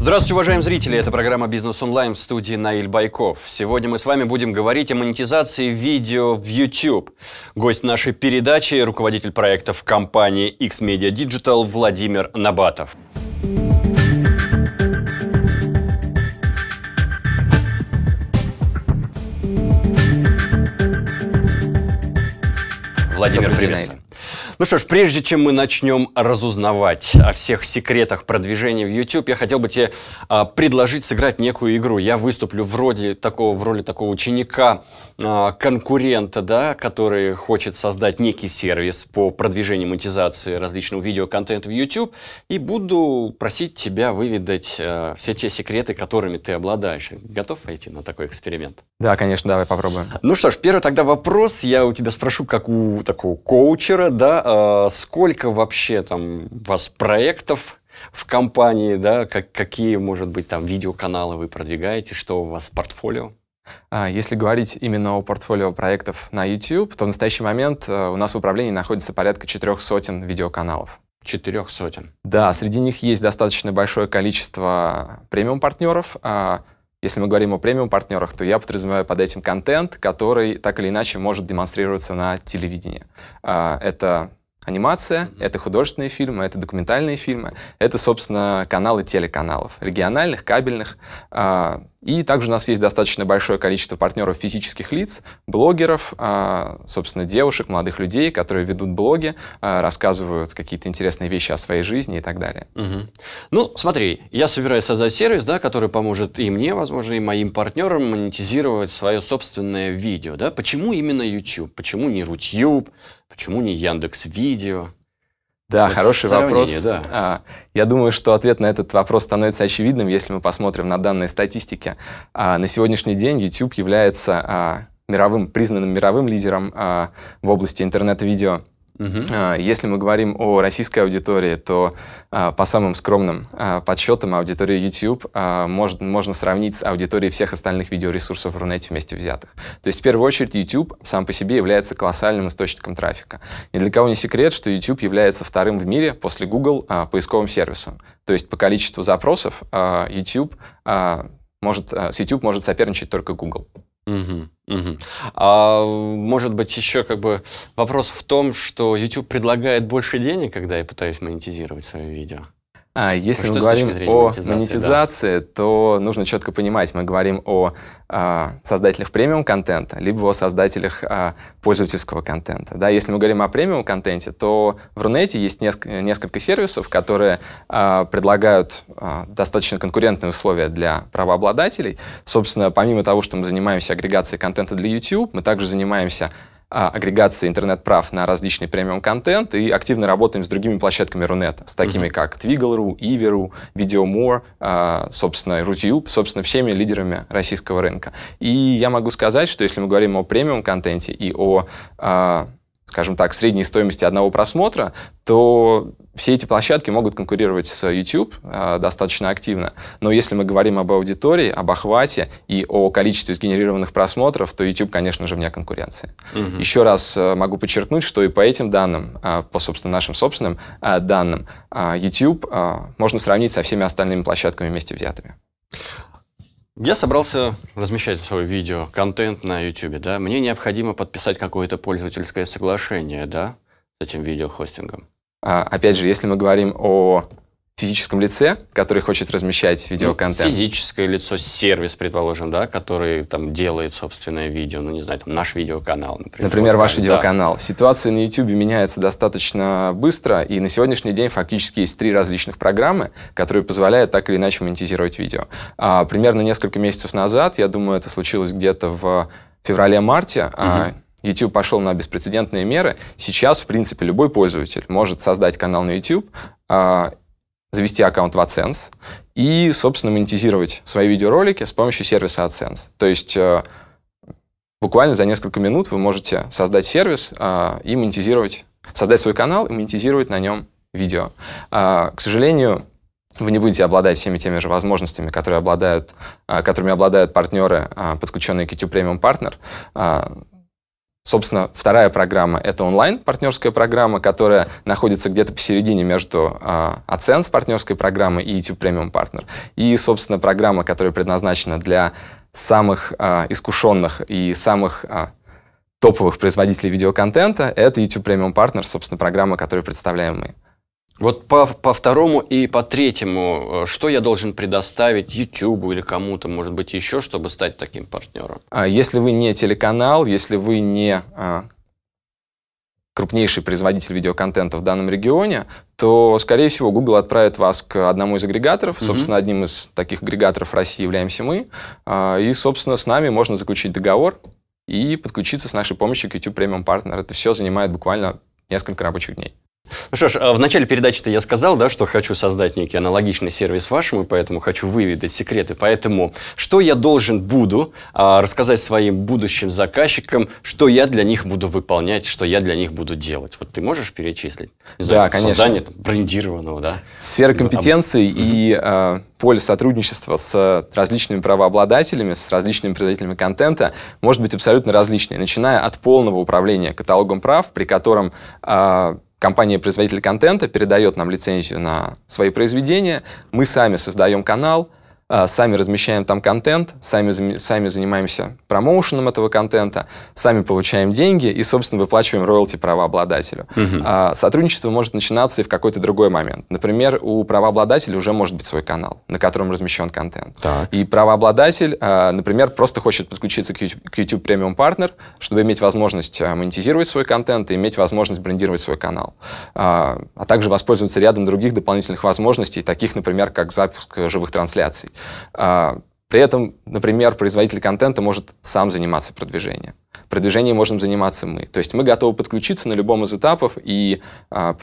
Здравствуйте, уважаемые зрители! Это программа «Бизнес онлайн» в студии Наиль Байков. Сегодня мы с вами будем говорить о монетизации видео в YouTube. Гость нашей передачи – руководитель проектов компании X-Media Digital Владимир Набатов. Владимир, приветствую. Ну что ж, прежде чем мы начнем разузнавать о всех секретах продвижения в YouTube, я хотел бы тебе а, предложить сыграть некую игру. Я выступлю вроде такого, в роли такого ученика, а, конкурента, да, который хочет создать некий сервис по продвижению монетизации различного видеоконтента в YouTube, и буду просить тебя выведать а, все те секреты, которыми ты обладаешь. Готов пойти на такой эксперимент? Да, конечно, давай попробуем. Ну что ж, первый тогда вопрос. Я у тебя спрошу, как у такого коучера, да, а, Э, сколько вообще там у вас проектов в компании, да, как, какие, может быть, там видеоканалы вы продвигаете, что у вас портфолио? А, если говорить именно о портфолио проектов на YouTube, то в настоящий момент э, у нас в управлении находится порядка четырех сотен видеоканалов. Четырех сотен? Да, среди них есть достаточно большое количество премиум-партнеров. А, если мы говорим о премиум-партнерах, то я подразумеваю под этим контент, который так или иначе может демонстрироваться на телевидении. А, это Анимация mm-hmm. — это художественные фильмы, это документальные фильмы, это, собственно, каналы телеканалов, региональных, кабельных. А, и также у нас есть достаточно большое количество партнеров физических лиц, блогеров, а, собственно, девушек, молодых людей, которые ведут блоги, а, рассказывают какие-то интересные вещи о своей жизни и так далее. Угу. Ну, смотри, я собираюсь создать сервис, да, который поможет и мне, возможно, и моим партнерам монетизировать свое собственное видео. Да? Почему именно YouTube? Почему не Рутьюб? Почему не Яндекс Видео? Да, Это хороший вопрос. Да. А, я думаю, что ответ на этот вопрос становится очевидным, если мы посмотрим на данные статистики. А, на сегодняшний день YouTube является а, мировым, признанным мировым лидером а, в области интернет-видео. Угу. Если мы говорим о российской аудитории, то а, по самым скромным а, подсчетам аудитория YouTube может, можно сравнить с аудиторией всех остальных видеоресурсов в Рунете вместе взятых. То есть в первую очередь YouTube сам по себе является колоссальным источником трафика. Ни для кого не секрет, что YouTube является вторым в мире после Google поисковым сервисом. То есть по количеству запросов YouTube может, с YouTube может соперничать только Google. Угу, угу. А может быть еще как бы вопрос в том, что YouTube предлагает больше денег, когда я пытаюсь монетизировать свое видео? А если что мы говорим о монетизации, монетизации да. то нужно четко понимать, мы говорим о э, создателях премиум контента, либо о создателях э, пользовательского контента. Да, если мы говорим о премиум контенте, то в Рунете есть несколько, несколько сервисов, которые э, предлагают э, достаточно конкурентные условия для правообладателей. Собственно, помимо того, что мы занимаемся агрегацией контента для YouTube, мы также занимаемся а, агрегации интернет-прав на различный премиум-контент и активно работаем с другими площадками Рунета, с такими mm-hmm. как Twiggle.ru, Иверу, Videomore, э, собственно, Rutube, собственно, всеми лидерами российского рынка. И я могу сказать, что если мы говорим о премиум-контенте и о а, скажем так, средней стоимости одного просмотра, то все эти площадки могут конкурировать с YouTube э, достаточно активно. Но если мы говорим об аудитории, об охвате и о количестве сгенерированных просмотров, то YouTube, конечно же, вне конкуренции. Угу. Еще раз э, могу подчеркнуть, что и по этим данным, э, по собственно, нашим собственным э, данным, э, YouTube э, можно сравнить со всеми остальными площадками вместе взятыми. Я собрался размещать свое видео, контент на YouTube, да. Мне необходимо подписать какое-то пользовательское соглашение, да, с этим видеохостингом. А, опять же, если мы говорим о физическом лице, который хочет размещать ну, видеоконтент. Ну, физическое лицо, сервис, предположим, да, который там делает собственное видео, ну не знаю, там наш видеоканал, например. Например, ваш да. видеоканал. Ситуация на YouTube меняется достаточно быстро, и на сегодняшний день фактически есть три различных программы, которые позволяют так или иначе монетизировать видео. А, примерно несколько месяцев назад, я думаю, это случилось где-то в феврале-марте, угу. а, YouTube пошел на беспрецедентные меры. Сейчас, в принципе, любой пользователь может создать канал на YouTube, а, завести аккаунт в AdSense и, собственно, монетизировать свои видеоролики с помощью сервиса AdSense. То есть э, буквально за несколько минут вы можете создать сервис э, и монетизировать, создать свой канал и монетизировать на нем видео. Э, к сожалению, вы не будете обладать всеми теми же возможностями, которые обладают, которыми обладают партнеры, подключенные к YouTube Premium Partner. Собственно, вторая программа — это онлайн-партнерская программа, которая находится где-то посередине между э, AdSense партнерской программы и YouTube Premium Partner. И, собственно, программа, которая предназначена для самых э, искушенных и самых э, топовых производителей видеоконтента, это YouTube Premium Partner, собственно, программа, которую представляем мы. Вот по, по второму и по третьему, э, что я должен предоставить YouTube или кому-то, может быть, еще, чтобы стать таким партнером? А если вы не телеканал, если вы не а, крупнейший производитель видеоконтента в данном регионе, то, скорее всего, Google отправит вас к одному из агрегаторов. Mm-hmm. Собственно, одним из таких агрегаторов России являемся мы. А, и, собственно, с нами можно заключить договор и подключиться с нашей помощью к YouTube Premium Partner. Это все занимает буквально несколько рабочих дней. Ну что ж, а в начале передачи-то я сказал, да, что хочу создать некий аналогичный сервис вашему, поэтому хочу выведать секреты. Поэтому, что я должен буду а, рассказать своим будущим заказчикам, что я для них буду выполнять, что я для них буду делать. Вот ты можешь перечислить? Не знаю, да, конечно. Создание там, брендированного, да? Сфера компетенций да. и э, поле сотрудничества с различными правообладателями, с различными производителями контента может быть абсолютно различное, начиная от полного управления каталогом прав, при котором э, Компания-производитель контента передает нам лицензию на свои произведения, мы сами создаем канал – а, сами размещаем там контент, сами, сами занимаемся промоушеном этого контента, сами получаем деньги и, собственно, выплачиваем роялти правообладателю. Угу. Сотрудничество может начинаться и в какой-то другой момент. Например, у правообладателя уже может быть свой канал, на котором размещен контент. Так. И правообладатель, а, например, просто хочет подключиться к YouTube Premium Partner, чтобы иметь возможность монетизировать свой контент и иметь возможность брендировать свой канал. А также воспользоваться рядом других дополнительных возможностей, таких, например, как запуск э, живых трансляций. А, при этом, например, производитель контента может сам заниматься продвижением. Продвижением можем заниматься мы. То есть мы готовы подключиться на любом из этапов и а,